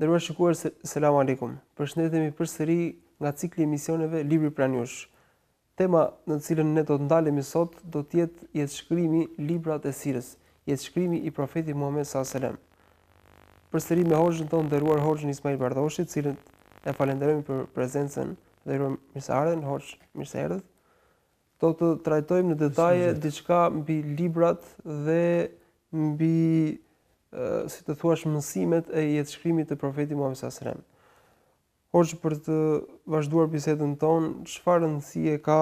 Dërruar shikuar, selam alikum. Përshëndetemi për sëri nga cikli emisioneve Libri Pranjush. Tema në cilën ne do të ndalemi sot, do tjetë jetë shkrimi Librat e Sirës jetë shkrimi i profetit Muhammed s.a.s. Për sëri me hoxën ton ndëruar hoxën Ismail Bardoshit, cilën e falenderojmë për prezencen dhe rëmë mirësardhen, hoxë mirësardhët, do të trajtojmë në detaje diçka mbi librat dhe mbi, si të thuash, mësimet e jetë shkrimi të profetit Muhammed s.a.s. Hoxë për të vazhduar bisetën tonë, qëfarë nësie ka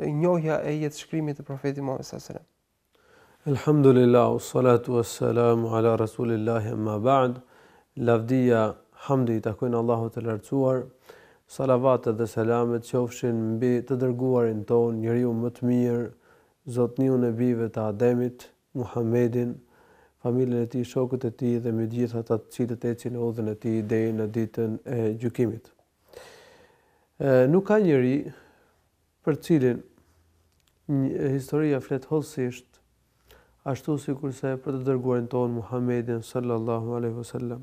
njohja e jetë shkrimi të profetit Muhammed s.a.s. Elhamdulillah, salatu wassalamu ala Rasulillah ma ba'd, lavdia, hamdi, takojnë Allahu të lartësuar, salavatet dhe selamet që mbi të dërguarin ton, njeriu më të mirë, zotni unë e të Ademit, Muhammedin, familën e ti, shokët e ti dhe me gjithat atë cilët e qinë odhën e ti dhe në ditën e gjukimit. nuk ka njëri për cilin një, historia flet hosisht ashtu si kurse për të dërguarin tonë Muhammedin sallallahu aleyhi vësallam.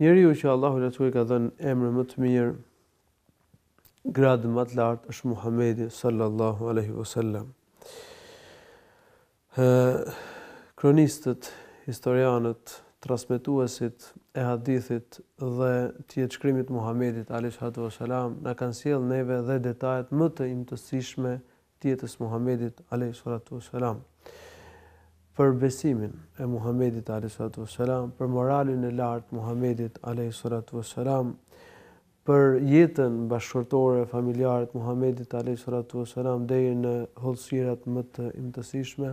Njëri ju që Allahu në të ka dhenë emrë më të mirë, gradë më të lartë është Muhammedi sallallahu aleyhi vësallam. Kronistët, historianët, transmituesit e hadithit dhe tjetë shkrimit Muhammedit aleyhi sallallahu aleyhi vësallam në kanë siel neve dhe detajet më të imtësishme tjetës Muhammedit aleyhi sallallahu aleyhi vësallam për besimin e Muhamedit alayhisalatu wassalam, për moralin e lartë Muhamedit alayhisalatu wassalam, për jetën bashkëshortore familjare të Muhamedit alayhisalatu wassalam deri në holsirat më të imtësishme,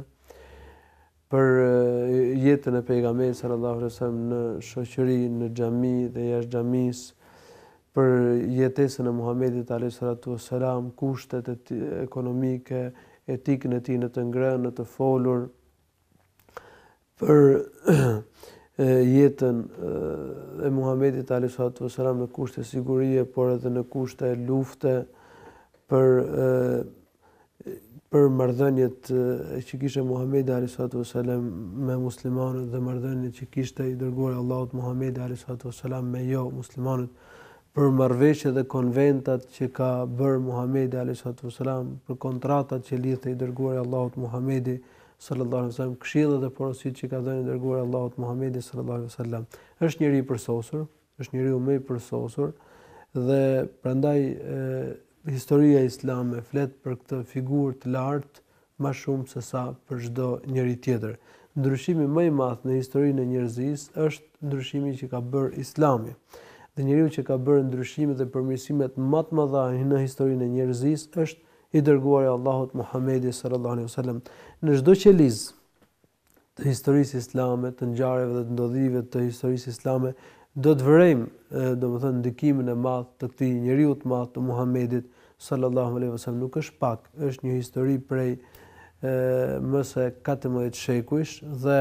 për jetën e pejgamberit sallallahu alaihi wasallam në shoqëri, në xhami dhe jashtë xhamisë për jetesën e Muhamedit alayhisalatu wassalam, kushtet e ekonomike, etikën e tij në të ngrënë, në të folur, për jetën e Muhamedit alayhisalatu wasalam në kushte sigurie, por edhe në kushte lufte për për marrëdhëniet që kishte Muhamedi a.s. me muslimanët dhe marrëdhëniet që kishte i dërguar Allahut Muhamedi alayhisalatu wasalam me jo muslimanët për marrëveshje dhe konventat që ka bërë Muhamedi a.s. për kontratat që lidhte i dërguar Allahut Muhamedi alayhisalatu sallallahu alaihi wasallam, këshillat dhe porositë që ka dhënë dërguar Allahut Muhammedi sallallahu alaihi wasallam. Është njëri i përsosur, është njeriu më i përsosur dhe prandaj historia islame flet për këtë figurë të lartë më shumë se sa për çdo njeri tjetër. Ndryshimi më i madh në historinë e njerëzisë është ndryshimi që ka bërë Islami. Dhe njeriu që ka bërë ndryshimet dhe përmirësimet më të mëdha në historinë e njerëzisë është i dërguar i Allahut Muhammedi sallallahu alaihi wasallam në çdo qeliz të historisë islame, të ngjarjeve dhe të ndodhive të historisë islame do të vërejmë, do ndikimin e madh të këtij njeriu të madh të Muhammedit sallallahu alaihi wasallam nuk është pak, është një histori prej e, më së 14 shekujsh dhe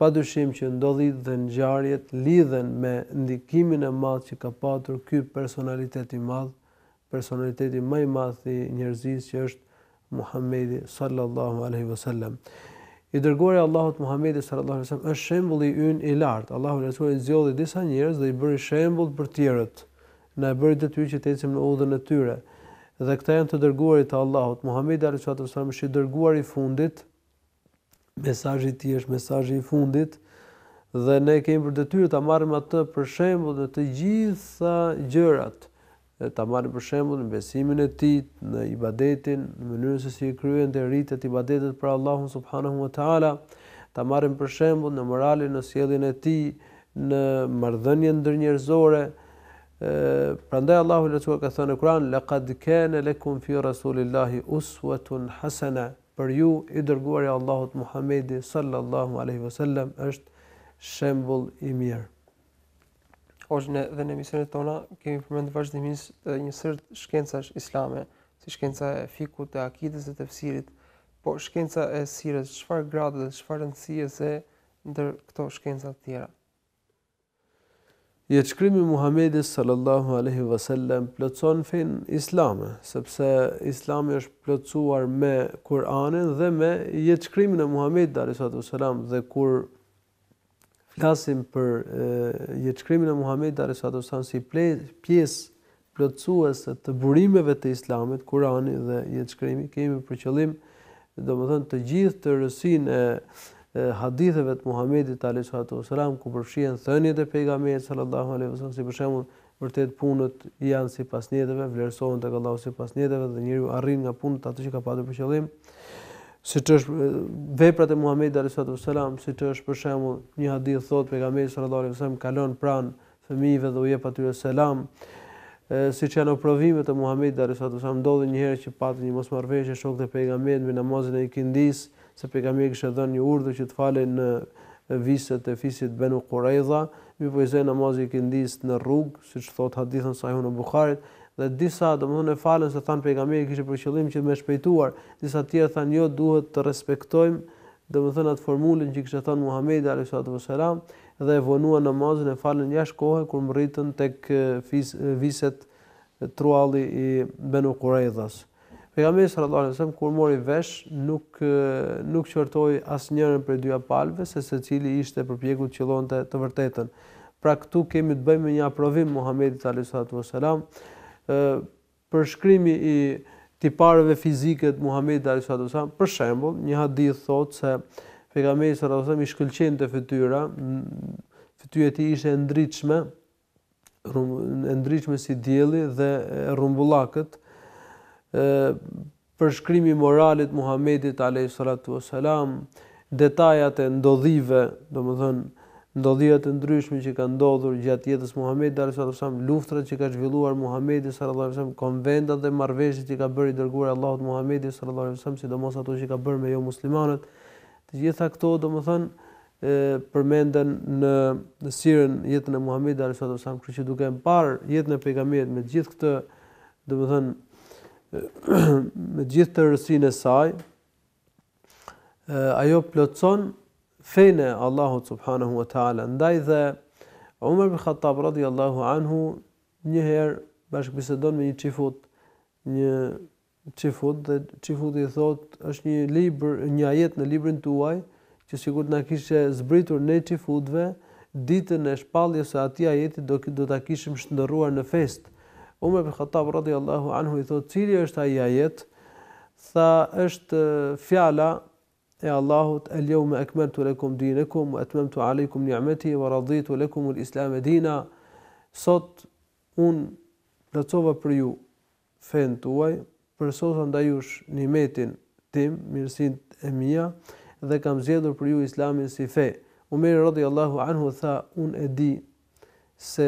padyshim që ndodhit dhe ngjarjet lidhen me ndikimin e madh që ka pasur ky personalitet i madh personaliteti më i madh i njerëzisë që është Muhamedi sallallahu alaihi wasallam. I dërguari Allahut Muhamedi sallallahu alaihi wasallam është shembulli ynë i lart. Allahu rasuli zgjodhi disa njerëz dhe i bëri shembull për tjerët. Na e bëri detyrë që të ecim në udhën e tyre. Dhe këta janë të dërguarit të Allahut. Muhamedi sallallahu alaihi wasallam është i dërguari i fundit. Mesazhi i tij është mesazhi i fundit dhe ne kemi për detyrë ta marrim atë për shembull dhe të gjitha gjërat. ë dhe ta marrë për shembull në besimin e tij në ibadetin në mënyrën se si kryen të rritet ibadetet për Allahun subhanahu wa taala ta marrën për shembull në moralin në sjelljen e tij në marrëdhënien ndërnjerëzore prandaj Allahu lutua ka thënë në Kur'an laqad kana lakum fi rasulillahi uswatun hasana për ju i dërguari i Allahut Muhamedi sallallahu alaihi wasallam është shembull i mirë hoxhën dhe në emisionet tona kemi përmendur vazhdimisht një sër shkencash islame, si shkenca e fikut, e akidës dhe të fësirit, po shkenca e sirës, çfarë gradë dhe çfarë rëndësie se ndër këto shkenca të tjera. Je shkrimi Muhammedi sallallahu aleyhi vësallem plëcon fin islame, sepse islame është plëcuar me Kur'anin dhe me je shkrimi në Muhammedi sallallahu aleyhi dhe kur flasim për jetëshkrimin e Muhammed Dare Sato si pjesë plotësuese të burimeve të islamit, kurani dhe jetëshkrimi, kemi për qëllim dhe më thënë të gjithë të rësin e, e haditheve të Muhammedi Dare Sato ku përshien thënjët e pegamejt, sallallahu aleyhi sallam, si përshemun, vërtet punët janë si pas vlerësohen vlerësohën të këllahu si pas dhe njëri arrin nga punët atë që ka patë për qëllim, si që është veprat e Muhammed a.s. si që është për shemu një hadith thot për gamet së kalon pran fëmive dhe ujep atyre selam si që janë o provimet e Muhammed a.s. ndodhe një herë që patë një mos e shok dhe për me namazin e i se për gamet kështë edhe një urdhë që të fale në viset e fisit benu korejda mi pojze namazin e i në rrugë, si që thot hadithën sajhu në Bukharit dhe disa do të falën se than pejgamberi kishte për qëllim që më shpejtuar, disa të tjerë thanë jo duhet të respektojmë do atë formulën që kishte thënë Muhamedi alayhi salatu wasalam dhe vonua namazin e falën jashtë kohe kur mritën tek viset trualli i Banu Quraidhas. Pejgamberi sallallahu alaihi wasallam kur mori vesh nuk nuk qortoi asnjërin prej dyja palëve se secili ishte përpjekur të qillonte të vërtetën. Pra këtu kemi të bëjmë një aprovim Muhamedit sallallahu alaihi wasallam përshkrimi i tipareve fizike të Muhamedit sallallahu alaihi wasallam, për shembull, një hadith thotë se pejgamberi sallallahu alaihi wasallam i shkëlqente fytyra, fytyra e tij ishte e ndritshme, e ndritshme si dielli dhe e rrumbullakët. ë përshkrimi i moralit të Muhamedit sallallahu alaihi wasallam, detajat e ndodhive, domethënë ndodhje të ndryshme që kanë ndodhur gjatë jetës Muhamedit sallallahu alajhi wasallam, luftrat që ka zhvilluar Muhamedi sallallahu alajhi wasallam, konventat dhe marrveshjet që ka bërë i dërguar Allahut Muhamedi sallallahu alajhi wasallam, sidomos ato që ka bërë me jo muslimanët, të gjitha këto domethënë e përmenden në në sirën jetën e Muhamedit sallallahu alajhi wasallam, kështu që duke parë jetën e pejgamberit me gjithë këtë, domethënë me gjithë tërësinë e saj, e, ajo plotson fene Allahu subhanahu wa ta'ala. Ndaj dhe Umar bin Khattab radi anhu njëherë bashkë bisedon me një qifut, një qifut dhe qifut i thot është një, liber, një ajet në librin të uaj, që sigur në kishe zbritur në qifutve, ditën e shpalje se ati ajeti do, do të kishim shëndëruar në fest. Umar bin Khattab radi anhu i thot, cili është aji ajet, tha është fjala e Allahut el-jom akmaltu lakum dinakum wa atmamtu alaykum ni'mati wa raditu lakum al-islam dina sot un plotsova për ju fen tuaj për sot andaj ush nimetin tim mirësinë e mia dhe kam zgjedhur për ju islamin si fe Umer radhiyallahu anhu tha un e di se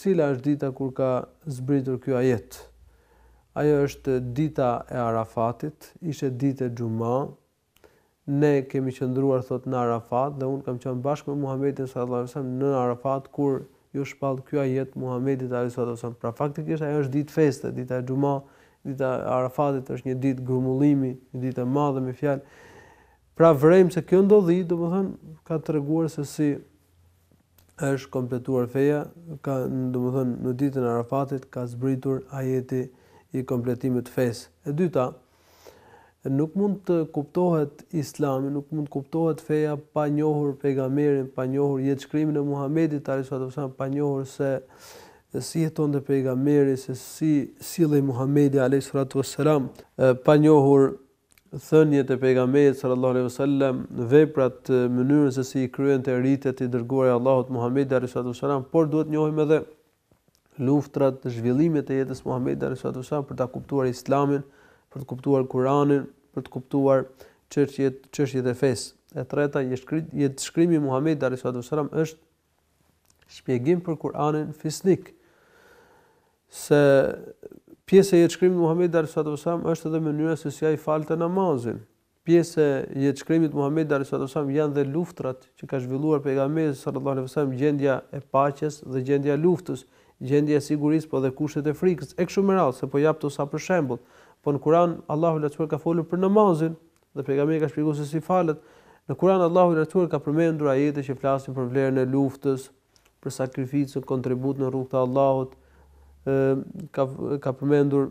cila është dita kur ka zbritur ky ajet Ajo është dita e Arafatit, ishte dita e xhumës, ne kemi qëndruar thot në Arafat dhe un kam qenë bashkë me Muhamedit sallallahu alajhi wasallam në Arafat kur ju shpall ky ajet Muhamedit sallallahu alajhi wasallam pra faktikisht ajo është ditë feste dita e Xhuma dita e Arafatit është një ditë grumullimi një ditë e madhe me fjalë pra vrem se kjo ndodhi do të them ka treguar se si është kompletuar feja ka do të në ditën e Arafatit ka zbritur ajeti i kompletimit të fesë e dyta nuk mund të kuptohet Islami, nuk mund të kuptohet feja pa njohur pejgamberin, pa njohur jetë e Muhamedit sallallahu alaihi wasallam, pa njohur se si jetonte pejgamberi, se si sillej Muhamedi alaihi salatu pa njohur thënjet e pejgamberit sallallahu alaihi wasallam, veprat, mënyrën se si i kryen të ritet i dërguar i Allahut Muhamedi alaihi salatu por duhet njohim edhe luftrat, zhvillimet e jetës së Muhamedit alaihi salatu për ta kuptuar Islamin për të kuptuar Kur'anin, për të kuptuar çështjet çështjet e fesë. E treta, jetë shkrimi i Muhamedit sallallahu alaihi wasallam është shpjegim për Kur'anin fisnik. Se pjesë e jetë shkrimi Muhamedit sallallahu alaihi wasallam është edhe mënyra se si ai falte namazin. Pjesë e jetë shkrimit Muhamedit sallallahu alaihi wasallam janë dhe luftrat që ka zhvilluar pejgamberi sallallahu alaihi wasallam gjendja e paqes dhe gjendja e luftës gjendja e sigurisë po dhe kushtet e frikës e kështu me radhë se po jap të sa për shembull Po në Kur'an Allahu lartësuar ka folur për namazin dhe pejgamberi ka shpjeguar se si falet. Në Kur'an Allahu lartësuar ka përmendur ajete që flasin për vlerën e luftës, për sakrificën, kontributin në rrugën e Allahut. ë ka ka përmendur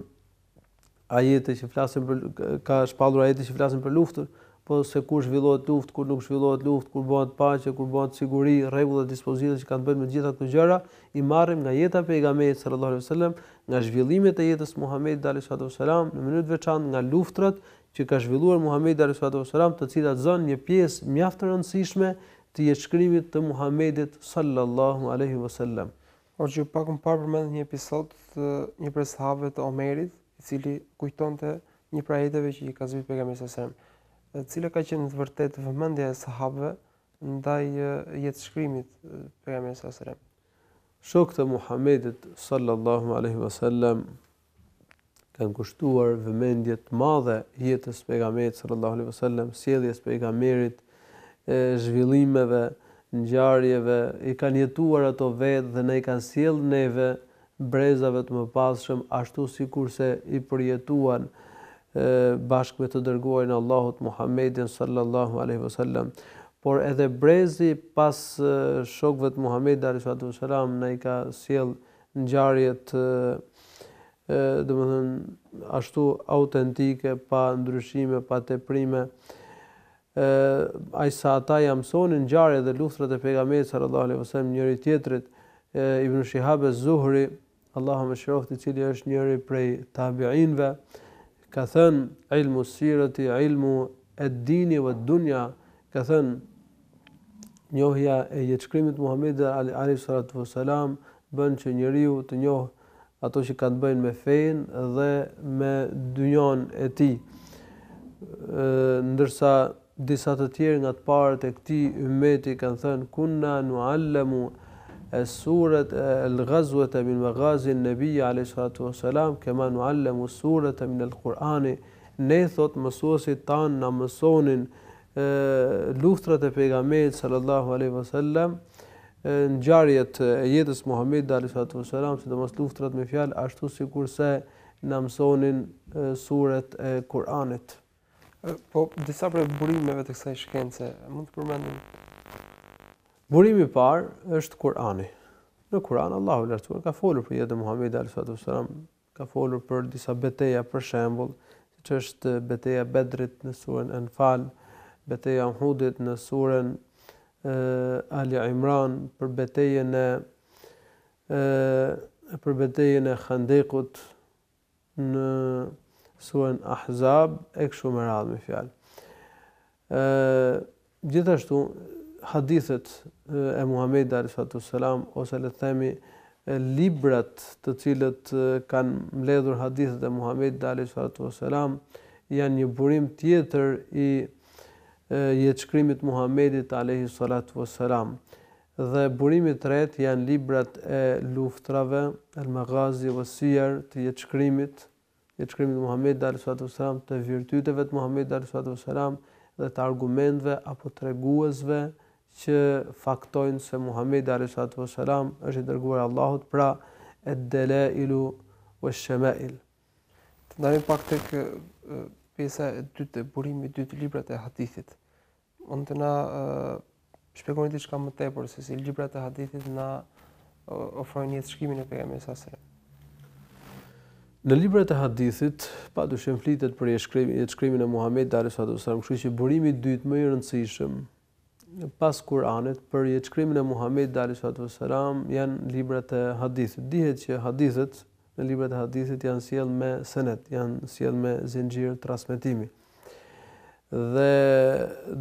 ajete që flasin për ka shpallur ajete që flasin për luftën, po se kur zhvillohet luftë, kur nuk zhvillohet luftë, kur bëhet paqe, kur bëhet siguri, rregullat dispozitat që kanë bënë me gjitha këto gjëra, i marrim nga jeta e pejgamberit sallallahu alajhi wasallam, nga zhvillimet e jetës Muhamedi sallallahu alaihi wasallam në mënyrë të veçantë nga luftrat që ka zhvilluar Muhamedi sallallahu alaihi wasallam të cilat zënë një pjesë mjaft rëndësishme të jetë shkrimit të Muhamedit sallallahu alaihi wasallam. O pak më parë përmend një episod të një preshave të Omerit, i cili kujtonte një prajeteve që i ka zbritur pejgamberi sallallahu alaihi wasallam, e cila ka qenë vërtet vëmendja e sahabëve ndaj jetë shkrimit të pejgamberit sallallahu alaihi wasallam shok të Muhammedit sallallahu alaihi wasallam kanë kushtuar vëmendje të madhe jetës pejgamberit sallallahu alaihi wasallam, sjelljes pejgamberit, zhvillimeve, ngjarjeve, i kanë jetuar ato vetë dhe ne i kanë sjell neve brezave të pasëshëm, ashtu sikurse i përjetuan bashkë me të dërguarin Allahut Muhammedin sallallahu alaihi wasallam por edhe brezi pas shokëve të Muhammed Ali Shadu Shalam në i ka siel në gjarjet dhe thënë ashtu autentike pa ndryshime, pa teprime. prime aisa ata jam në dhe luftrat e pejgamberit sallallahu alaihi wasallam njëri tjetrit ibn Shihabe Zuhri Allahu me shirohti cili është njëri prej tabiinve ka thënë ilmu sirëti, ilmu e dini vë dunja ka thënë njohja e jetëshkrimit Muhammed a.s. Ali bën që njeriu të njohë ato që kanë të bëjnë me fein dhe me dynjon e tij. ë ndërsa disa të tjerë nga të parët e këtij ummeti kanë thënë kunna nuallamu as-surat al-ghazwata min maghazi an-nabi alayhi salatu kema kama nuallamu as-surata min al-qur'an ne thot mësuesit tan na mësonin luftrat e pejgamberit sallallahu alaihi wasallam ngjarjet e jetës Muhamedit sallallahu alaihi wasallam sidomos luftrat me fjalë ashtu sikurse na mësonin suret e Kur'anit po disa prej burimeve të kësaj shkence mund të përmendim burimi i parë është Kur'ani në Kur'an Allahu lartuar ka folur për jetën e Muhamedit sallallahu alaihi wasallam ka folur për disa betejë për shembull siç është betejë e Bedrit në surën Anfal en beteja Hudit në surën Ali Imran për betejën e, e për betejën e Khandekut në surën Ahzab e kështu me radhë me fjalë. ë gjithashtu hadithet e Muhamedit sallallahu alaihi wasallam ose le të themi librat të cilët kanë mbledhur hadithet e Muhamedit sallallahu alaihi wasallam janë një burim tjetër i jetë Muhammedit Alehi Salatu Veseram. Dhe burimi i rejtë janë librat e luftrave, al-Maghazi Magazi, Vësijer, të jetëshkrimit jetëshkrimit Muhammedit Alehi Salatu Veseram, të virtyteve të Muhammedit Alehi Salatu Veseram, dhe të argumentve apo të reguazve që faktojnë se Muhammedit Alehi Salatu Veseram është i dërguar Allahut pra e dele ilu vë shemail. Të ndarim pak të kërë pjesa e dytë e burimit, dytë librat e hadithit. Mund të na uh, shpjegoni diçka më tepër se si librat e hadithit na uh, ofrojnë një shkrimin e pejgamberit sa së. Në librat e hadithit padyshim flitet për shkrimin e shkrimin e Muhamedit dallahu sallallahu alaihi wasallam, kështu që burimi i dytë më i rëndësishëm pas Kur'anit për shkrimin e Muhamedit dallahu sallallahu alaihi wasallam janë librat e hadithit. Dihet që hadithet në libret e hadithit janë sjellë me senet, janë sjellë me zinxhir transmetimi. Dhe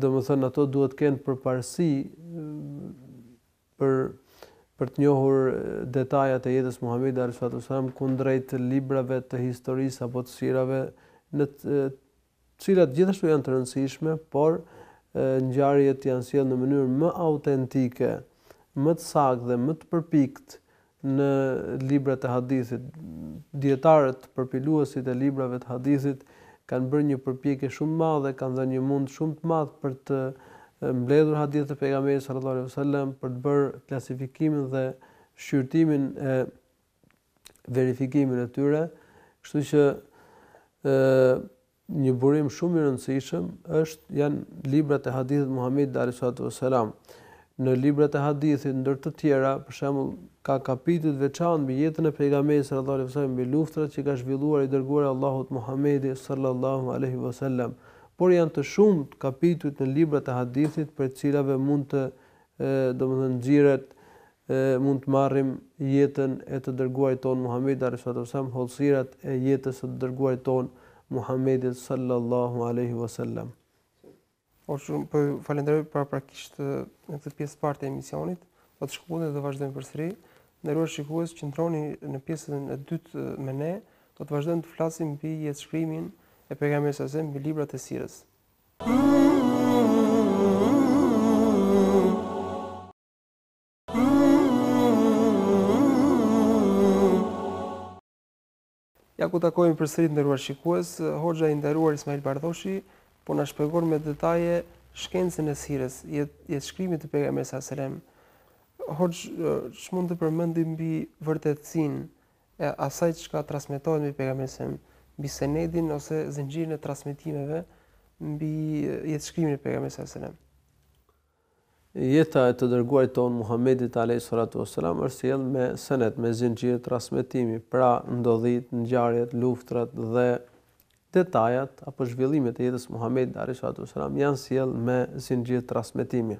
domethënë ato duhet të kenë përparësi për për të njohur detajat e jetës Muhamedit alayhi salatu wasallam kundrejt librave të historisë apo të sirave në të cilat gjithashtu janë të rëndësishme, por ngjarjet janë sjellë në mënyrë më autentike, më të saktë dhe më të përpiktë në librat e hadithit, dietarët përpiluesit e librave të hadithit kanë bërë një përpjekje shumë të madhe, kanë dhënë një mund shumë të madh për të mbledhur hadithet e pejgamberit sallallahu Alaihi wasallam, për të bërë klasifikimin dhe shqyrtimin e verifikimin e tyre, kështu që ë një burim shumë i rëndësishëm është janë librat e hadithit Muhamedit sallallahu Alaihi wasallam në librat e hadithit ndër të tjera, për shembull, ka kapitull të veçantë mbi jetën e pejgamberit sallallahu alaihi wasallam, mbi luftrat që ka zhvilluar i dërguar Allahut Muhamedi sallallahu alaihi wasallam, por janë të shumtë kapitujt në librat e hadithit për të cilave mund të, domethënë, nxjerrët mund të marrim jetën e të dërguarit ton Muhamedi sallallahu alaihi wasallam, holsirat e jetës së të dërguarit ton Muhamedi sallallahu alaihi wasallam. Por shumë për po falenderoj për praktikisht në këtë pjesë parë të emisionit. Do të shkojmë dhe do vazhdojmë përsëri. Nderuar shikues, qëndroni në pjesën e dytë me ne. Do të vazhdojmë të flasim mbi jetëshkrimin e pejgamberit sa zem mbi librat e sirës. Ja ku takojmë përsëri nderuar shikues, Hoxha i nderuar Ismail Bardhoshi, po na shpjegon me detaje shkencën e sirës, jetë jetë shkrimit të pejgamberit sa Hoqë, Hoxh, ç'mund të përmendim mbi vërtetësinë e asaj çka transmetohet me pejgamberin, mbi senedin ose zinxhirin e transmetimeve mbi jetë shkrimin e pejgamberit sa selam. Jeta e të dërguarit ton Muhamedit a.s. është sjell me sened, me e transmitimi, pra ndodhit, ngjarjet, luftrat dhe detajat apo zhvillimet e jetës Muhammed Muhamedit alayhi janë sjell me zinxhir transmetimi.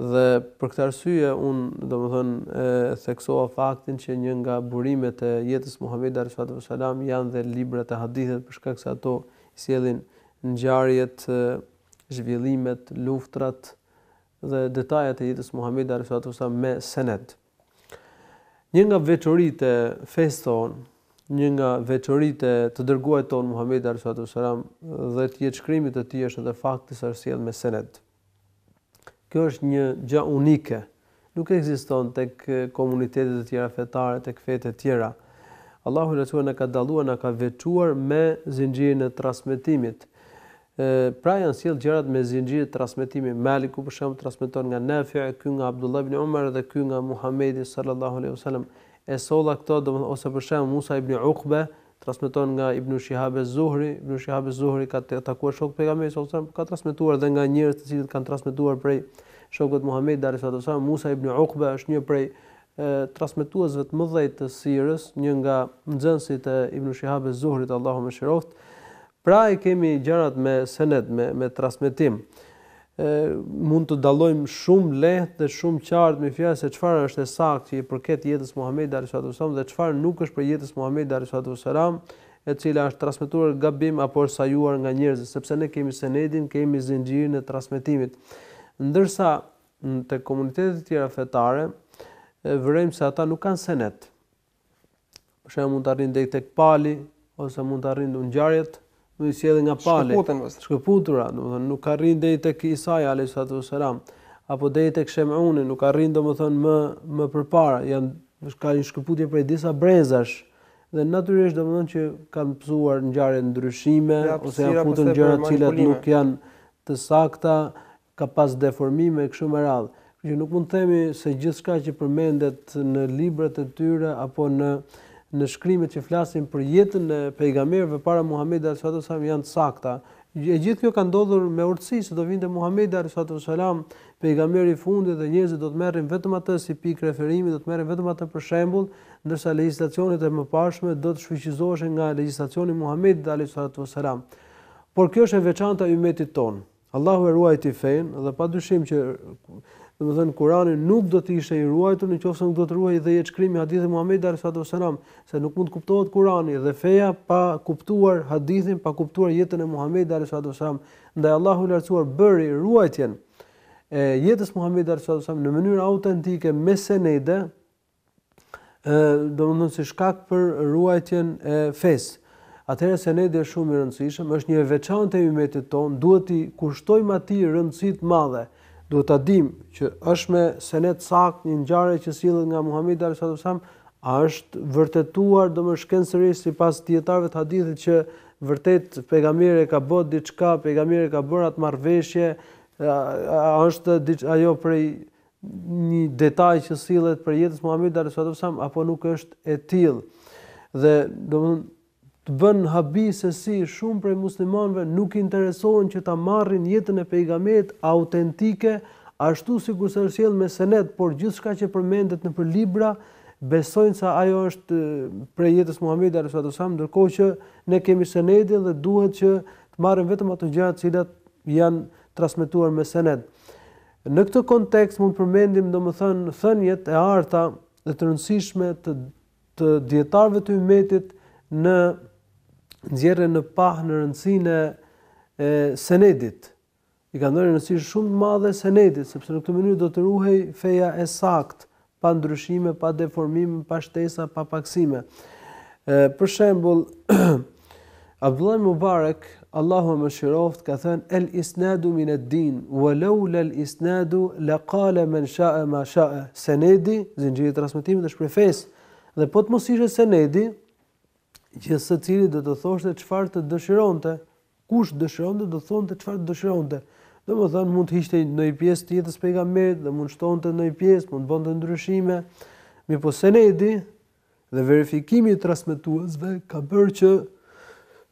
Dhe për këtë arsye un do më thënë e theksova faktin që një nga burimet e jetës Muhammed Muhamedit alayhi janë dhe librat e haditheve për shkak se ato sjellin ngjarjet, zhvillimet, luftrat dhe detajat e jetës Muhammed Muhamedit alayhi me sened. Një nga veçoritë e feston një nga veçoritë e të dërguarit ton Muhammed sallallahu alaihi dhe të jetë shkrimit të tij është edhe fakti se me senet. Kjo është një gjë unike. Nuk ekziston tek komunitetet të tjera fetare, tek fetet tjera. Allahu na në ka dalluar, na ka veçuar me zinxhirin e transmetimit. Ë pra janë s'jellë gjërat me zinxhirin e transmetimit. Maliku për shembull transmeton nga Nafi, ky nga Abdullah ibn Umar dhe ky nga Muhammedi sallallahu alaihi wasallam e solla këto domthon ose për shemb Musa ibn Uqba transmeton nga Ibn Shihab az-Zuhri, Ibn Shihab az-Zuhri ka takuar shok pejgamberit sallallahu alajhi wasallam, ka transmetuar edhe nga njerëz të cilët kanë transmetuar prej shokut Muhammed sallallahu alajhi wasallam, Musa ibn Uqba është një prej transmetuesve të mëdhej të sirës, një nga nxënësit e Ibn Shihab az-Zuhrit, Allahu më shiroft. Pra e kemi gjërat me senet, me me transmetim mund të dallojmë shumë lehtë dhe shumë qartë me fjalë se çfarë është e saktë që i përket jetës Muhamedit alayhi salatu wasallam dhe çfarë nuk është për jetën e Muhamedit alayhi salatu wasallam e cila është transmetuar gabim apo sajuar nga njerëz sepse ne kemi senedin, kemi zinxhirin e transmetimit. Ndërsa te komunitetet e tjera fetare vërejmë se ata nuk kanë senet. Për shembull mund të arrin deri tek pali ose mund të arrin në ngjarjet nuk i nga pale. Shkëputën, vështë. Shkëputura, nuk, nuk ka rrinë dhejtë e kësaj, a.s. Apo dhejtë e këshem nuk ka rrinë, më më, përpara. Janë, ka një shkëputje për e disa brezash. Dhe naturisht, domethënë më që kanë pësuar në ndryshime, ja, ose janë putën në të cilat nuk janë të sakta, ka pas deformime, kështu më radhë. Që nuk mund të themi se gjithë shka që përmendet në librat e tyre, apo në në shkrimet që flasin për jetën e pejgamberëve para Muhamedit sallallahu alajhi wasallam janë të sakta. E gjithë kjo ka ndodhur me urtësi se do vinte Muhamedi sallallahu alajhi wasallam, pejgamberi i fundit dhe njerëzit do të merrin vetëm atë si pikë referimi, do të merrin vetëm atë për shembull, ndërsa legjislacionet e mëparshme do të shfuqizoheshin nga legjislacioni i Muhamedit sallallahu alajhi wasallam. Por kjo është e veçantë e ummetit ton. Allahu e ruaj ti fen dhe padyshim që dhe më thënë, Kurani nuk do të ishe i ruajtur në qofë se nuk do të ruaj dhe i e qkrimi hadithin Muhammed a.s. se nuk mund të kuptohet Kurani dhe feja pa kuptuar hadithin, pa kuptuar jetën e Muhammed a.s. Ndaj Allahu lërcuar bëri ruajtjen e jetës Muhammed a.s. në mënyrë autentike me senede, do më thënë si shkak për ruajtjen e fesë. Atëherë senedi është shumë i rëndësishëm, është një veçantë e imetit tonë, duhet i kushtojmë ati rëndësit madhe, duhet ta dim që është me senet sakt një ngjarje që sillet nga Muhamedi sallallahu alaihi wasallam a është vërtetuar do më shkenë si pas tjetarve të hadithit që vërtet pegamire ka bot diqka, pegamire ka bërë marveshje, a, është ajo prej një detaj që s'illet për jetës Muhammed, apo nuk është e tilë. Dhe do më të bënë habi se si shumë prej muslimanëve nuk interesohen që ta marrin jetën e pejgamberit autentike, ashtu sikur se sjell me senet, por gjithçka që përmendet në për libra besojnë se ajo është prej jetës Muhamedit sallallahu alaihi wasallam, ndërkohë që ne kemi senetin dhe duhet që të marrim vetëm ato gjëra të cilat janë transmetuar me senet. Në këtë kontekst mund të përmendim domethënë thënjet e arta dhe të rëndësishme të të dietarëve të ummetit në nxjerrë në pah në rëndësinë e senedit. I ka ndonjë rëndësi shumë të madhe senedit, sepse në këtë mënyrë do të ruhej feja e saktë, pa ndryshime, pa deformime, pa shtesa, pa paksime. E, për shembul, Abdullah Mubarak, Allahu më shiroft, ka thënë, el isnadu min e din, walau lel isnadu, le kale men shae ma shae, senedi, zinë gjithë transmitimit është prefes, dhe po të mos ishe senedi, gjithë së cili dhe të thoshte qëfar të dëshironte, kush dëshironte dhe të thonë të qëfar të dëshironte. Dhe më thënë mund të hishte në i pjesë të jetës pejga mërët, dhe mund shtonë të në i pjesë, mund bëndë të ndryshime. Mi po senedi dhe verifikimi i trasmetuazve ka bërë që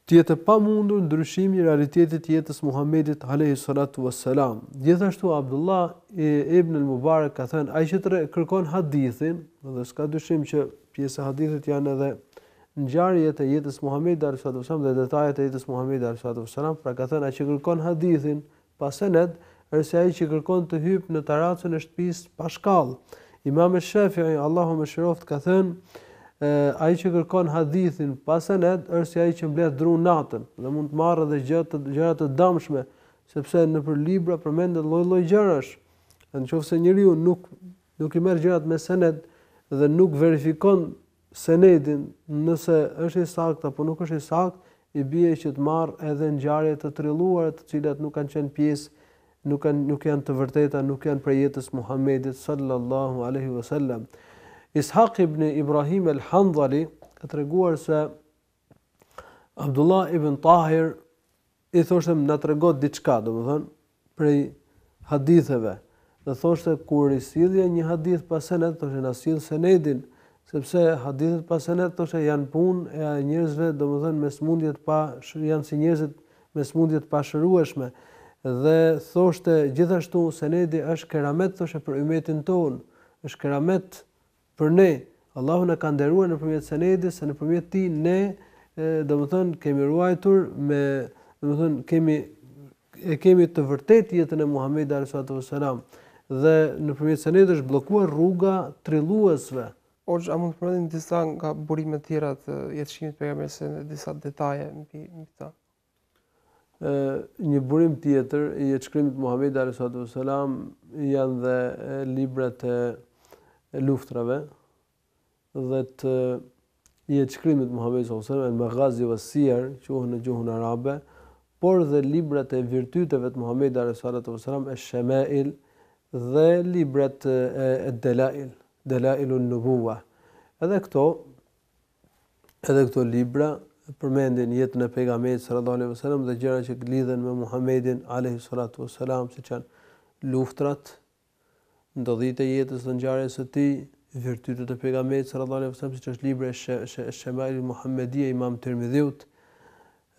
të jetë pa mundur ndryshimi i realitetit jetës Muhammedit Halehi Salatu Ves Gjithashtu Abdullah e Ibn al Mubarak ka thënë, a i që të kërkon hadithin, dhe s'ka dyshim që pjesë hadithit janë edhe ngjarjet e jetës Muhamedit sallallahu alaihi wasallam dhe detajet e jetës Muhamedit sallallahu alaihi wasallam pra ka thënë që kërkon hadithin pa sened, ose ai që kërkon të hyjë në taracën e shtëpisë pa shkallë. Imam Shafi'i Allahu më shëroft ka thënë ai që kërkon hadithin pa sened, ose ai që mbledh drun natën dhe mund të marrë edhe gjë të gjëra të dëmshme, sepse në për libra përmendet lloj-lloj gjërash. Nëse njeriu nuk nuk i merr gjërat me sened dhe nuk verifikon senedin, nëse është i sakt apo nuk është i sakt, i bie që të marr edhe ngjarje të trilluara të cilat nuk kanë qenë pjesë, nuk kanë nuk janë të vërteta, nuk janë për jetës Muhamedit sallallahu alaihi wasallam. Ishaq ibn Ibrahim al handali ka treguar se Abdullah ibn Tahir i thoshte më na tregot diçka, domethënë prej haditheve. Dhe thoshte kur i sillje një hadith pas senedit, thoshte na sill senedin sepse hadithet pa senet tose janë punë e njerëzve, domethënë me smundje të pa janë si njerëzit me smundje të shërueshme. dhe thoshte gjithashtu senedi është keramet thoshte për umetin ton, është keramet për ne. Allahu na ka nderuar nëpërmjet senedit, se nëpërmjet ti ne domethënë kemi ruajtur me domethënë kemi e kemi të vërtetë jetën e Muhamedit sallallahu alaihi wasallam dhe nëpërmjet senedit është bllokuar rruga trilluesve. Orgj, a mund të përmendin disa nga të tjera të jetëshimit për jamërse në disa detaje në për Një burim tjetër i jetëshkrimit Muhammed A.S. janë dhe libret e luftrave dhe të jetëshkrimit Muhammed A.S. e në Meghazi Vësir, quhën në gjuhën arabe, por dhe libret e virtyteve të Muhammed A.S. e Shemail dhe libret e Delail. Dalailun Nubuwa. Edhe këto edhe këto libra përmendin jetën e pejgamberit sallallahu alaihi wasallam dhe gjëra që lidhen me Muhamedit alayhi salatu wasalam, siç janë luftrat, ndodhitë jetës dhe ngjarjes së tij, virtytet e pejgamberit sallallahu alaihi wasallam, siç është libra e Shemailit Muhamedi e Imam Tirmidhiut, ë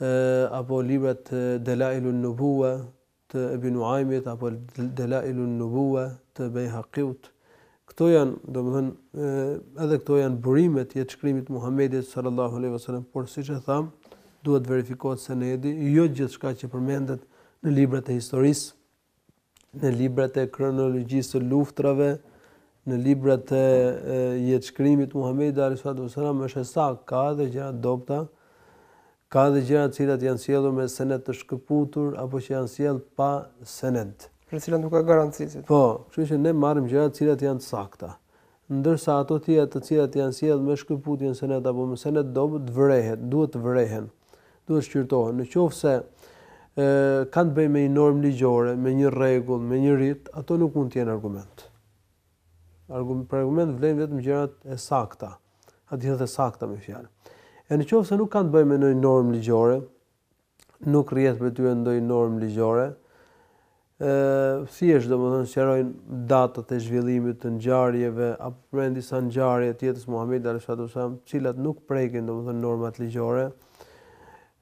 eh, apo librat Dalailun Nubuwa të Ibn Uaimit apo Dalailun Nubuwa të Beyhaqiut këto janë, do më thënë, edhe këto janë burimet jetë shkrimit Muhammedit sallallahu aleyhi vësallam, por si që thamë, duhet verifikohet se në edhi, jo gjithë shka që përmendet në libret e historisë, në libret e kronologjisë të luftrave, në libret e jetë shkrimit Muhammedit sallallahu aleyhi vësallam, më shesa, ka dhe gjera dopta, ka dhe gjëra cilat janë sjellur me senet të shkëputur apo që janë sjell pa senet për të cilat nuk ka garancisë. Po, kështu që ne marrim gjëra të cilat janë sakta. Ndërsa ato të tjera të cilat janë sjellë me shkëputjen se ne me bëmë se ne do të duhet të vërehen, duhet shqyrtohen. Në qoftë se ë kanë të bëjnë me një normë ligjore, me një rregull, me një rit, ato nuk mund të jenë argument. Argument për argument vlen vetëm gjërat e sakta. A e sakta me fjalë. E në qoftë se nuk kanë të bëjnë me një normë ligjore, nuk rrihet për ty ndonjë normë ligjore, ë thjesht domethënë sqarojnë datat e zhvillimit të ngjarjeve apo prend disa ngjarje të jetës Muhamedit sallallahu alaihi wasallam, të cilat nuk prekin domethënë normat ligjore.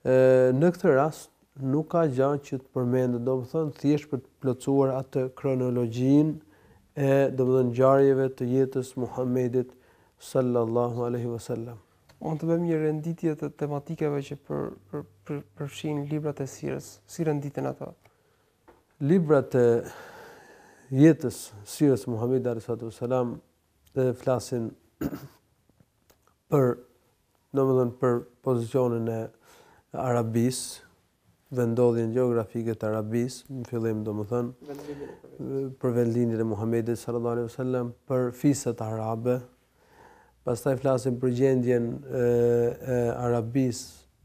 ë në këtë rast nuk ka gjë që të më domethënë thjesht për të plotësuar atë kronologjinë e domethënë ngjarjeve të jetës Muhamedit sallallahu alaihi wasallam. Unë të bëjmë një renditje të tematikeve që për librat e sirës, si renditen ato? librat të jetës sirës Muhammed a.s. dhe flasin për, në më dhënë, për pozicionin e Arabis, vendodhjen geografike të Arabis, në fillim do më thënë, për vendlinjën e Muhammed a.s. për fisët Arabe, pas taj flasin për gjendjen e, e Arabis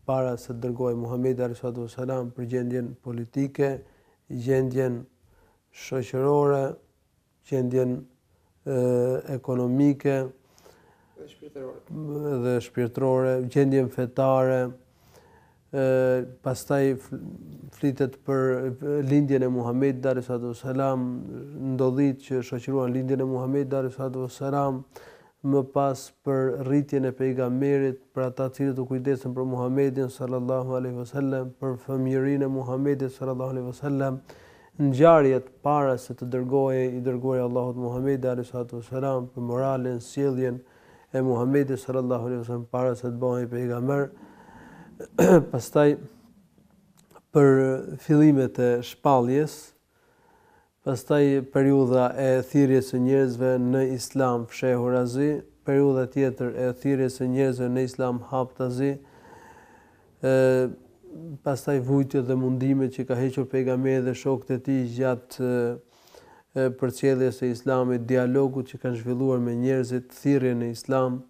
para se të dërgoj Muhammed a.s. për gjendjen politike, për gjendjen politike, gjendjen shoqërore, gjendjen e, ekonomike dhe shpirtërore. shpirtërore, gjendjen fetare, ë pastaj flitet për lindjen e Muhamedit sallallahu alaihi ndodhit që shoqëruan lindjen e Muhamedit sallallahu alaihi më pas për rritjen e pejgamberit, për ata të cilët u kujdesën për Muhamedit sallallahu alaihi wasallam, për fëmijërinë e Muhamedit sallallahu alaihi wasallam, ngjarjet para se të dërgohej i dërguari Allahut Muhamedi alaihi wasallam për moralin, sjelljen e Muhamedit sallallahu alaihi wasallam para se të bëhej pejgamber. Pastaj për fillimet e shpalljes pastaj periudha e thirrjes së njerëzve në Islam azi, periudha tjetër e thirrjes së njerëzve në Islam haptazi, ë pastaj vujtë dhe mundimet që ka hequr pejgamberi dhe shokët e tij gjatë përcjelljes së Islamit, dialogut që kanë zhvilluar me njerëzit, thirrjen në Islam,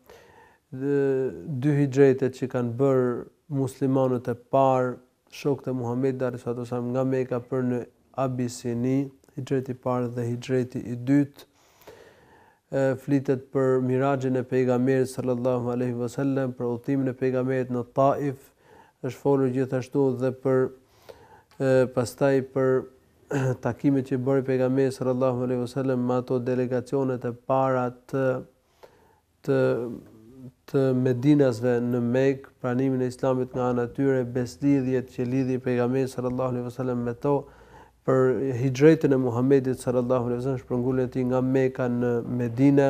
dhe dy hijretet që kanë bërë muslimanët e parë shokët e Muhamedit sallallahu alajhi wasallam nga Mekka për në Abisini, hijreti i parë dhe hijreti i dytë flitet për mirajën e pejgamerit sallallahu aleyhi vësallem, për otimin e pejgamerit në taif, është folur gjithashtu dhe për e, pastaj për takimet që bërë pejgamerit sallallahu aleyhi vësallem ma ato delegacionet e para të, të, të medinasve në mekë, pranimin e islamit nga anatyre, beslidhjet që lidhi pejgamerit sallallahu aleyhi vësallem me to, për hijrëtin e Muhamedit sallallahu alaihi wasallam për e tij nga Mekka në Medinë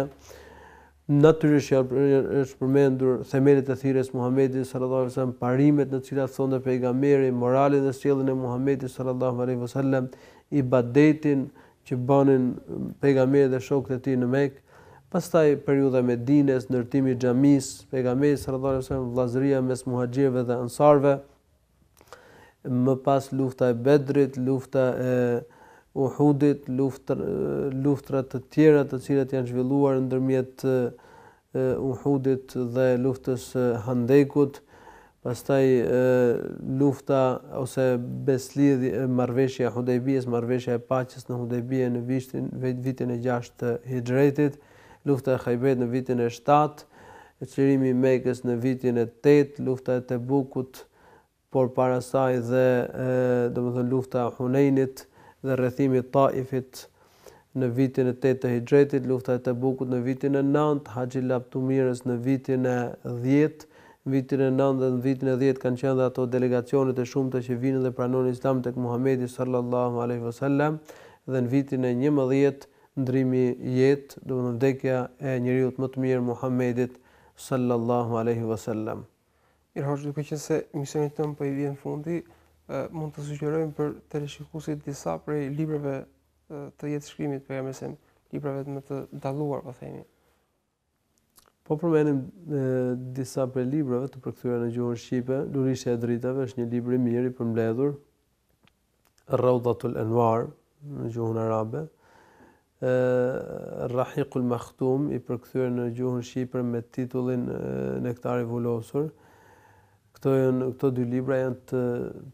natyrisht është përmendur themelët e thirrjes së Muhamedit sallallahu alaihi wasallam parimet në të cilat thonë pejgamberi moralin dhe sjelljen e Muhamedit sallallahu alaihi wasallam ibadetin që banin pejgamberi dhe shokët e tij në Mekkë pastaj periudha e Medinës ndërtimi i xhamisë pejgamberi sallallahu alaihi wasallam vllazëria mes muhaxhirëve dhe ansarëve më pas lufta e Bedrit, lufta e Uhudit, luftra luftra të tjera të cilat janë zhvilluar ndërmjet Uhudit dhe luftës së Handekut, pastaj lufta ose beslidhi e marrveshja e marrveshja e paqes në Hudejbië në vitin vitin e 6 të Hijrëtit, lufta e Khaybet në vitin e 7, çlirimi i Mekës në vitin e 8, lufta e Tebukut por para saj dhe do të lufta e Hunenit dhe rrethimi i Taifit në vitin e 8 të Hijrëtit, lufta e Tabukut në vitin e 9, Haxhi Labtumirës në vitin e 10, vitin e 9 dhe në vitin e 10 kanë qenë dhe ato delegacionet e shumta që vinin dhe pranonin Islam tek Muhamedi sallallahu alaihi wasallam dhe në vitin e 11 ndrimi i dhe në vdekja e njeriu më të mirë Muhamedit sallallahu alaihi wasallam. Irhoj duke qenë se misionit tëmë po i vjen fundi, mund të sugjerojmë për të reshikusit disa prej librave të jetë shkrimit për libreve librave më të dalluar, po themi. Po përmenim e, disa për librave të përkthyer në gjuhën shqipe, Lurishe e dritave është një libër i mirë i përmbledhur. Raudatul Anwar në gjuhën arabe. E Rahiqul Mahtum, i përkthyer në gjuhën shqipe me titullin Nektari i vulosur. E, këto janë këto dy libra janë të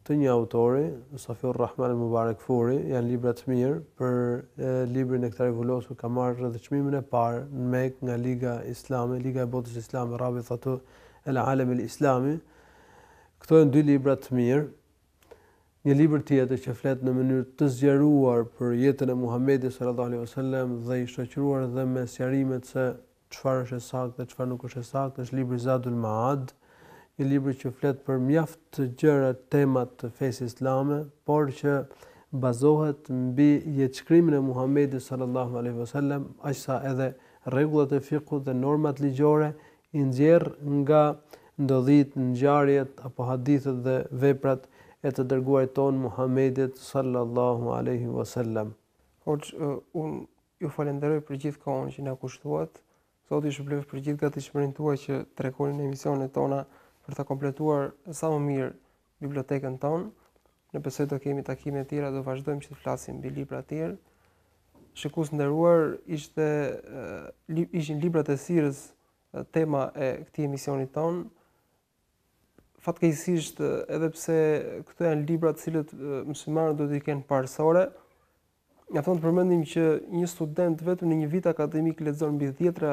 të një autori, Safiur Rahman Mubarak Furi, janë libra të mirë për e, librin e këtij revolosu ka marrë edhe çmimin e parë në Mek nga Liga Islame, Liga e Botës Islame, Rabithatu al-Alam al-Islami. Këto janë dy libra të mirë. Një libër tjetër që flet në mënyrë të zgjeruar për jetën e Muhamedit sallallahu alaihi wasallam dhe i shoqëruar dhe me sqarimet se çfarë është saktë dhe çfarë nuk është saktë, është libri Zadul Maad. Ë një libër që flet për mjaft të gjëra tema të fesë islame, por që bazohet mbi jetëshkrimin e Muhamedit sallallahu alaihi wasallam, ajsa edhe rregullat e fikut dhe normat ligjore i nxjerr nga ndodhit, ngjarjet apo hadithet dhe veprat e të dërguarit tonë Muhamedit sallallahu alaihi wasallam. Hoxh, un ju falenderoj për gjithë unë që na kushtuat. Sot i shpëlbyj për gjithë gatishmërinë tuaj që tregoni në emisionet tona për ta kompletuar sa më mirë bibliotekën tonë. Ne besoj të kemi takime të tjera, do vazhdojmë që të flasim mbi libra të tjerë. Shikues nderuar, ishte ishin librat e sirrës tema e këtij emisioni ton. Fatkeqësisht edhe pse këto janë libra të cilët muslimanët do t'i kenë parësore, ja thon të përmendim që një student vetëm në një vit akademik lexon mbi 10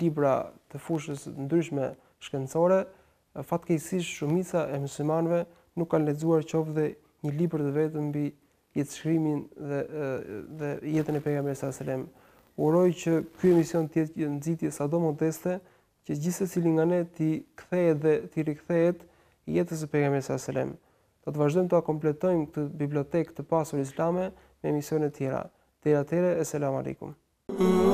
libra të fushës ndryshme shkencore fatkeqësisht shumica e muslimanëve nuk kanë lexuar qoftë një libër të vetëm mbi jetëshkrimin dhe dhe jetën e pejgamberit sallallahu Uroj që ky emision të jetë një nxitje sado modeste që gjithsesi nga ne ti kthehet dhe ti rikthehet jetës së pejgamberit sallallahu Do të vazhdojmë të kompletojmë këtë bibliotekë të pasur islame me emisione të tjera. Deri atëherë, selam alikum. Mm -hmm.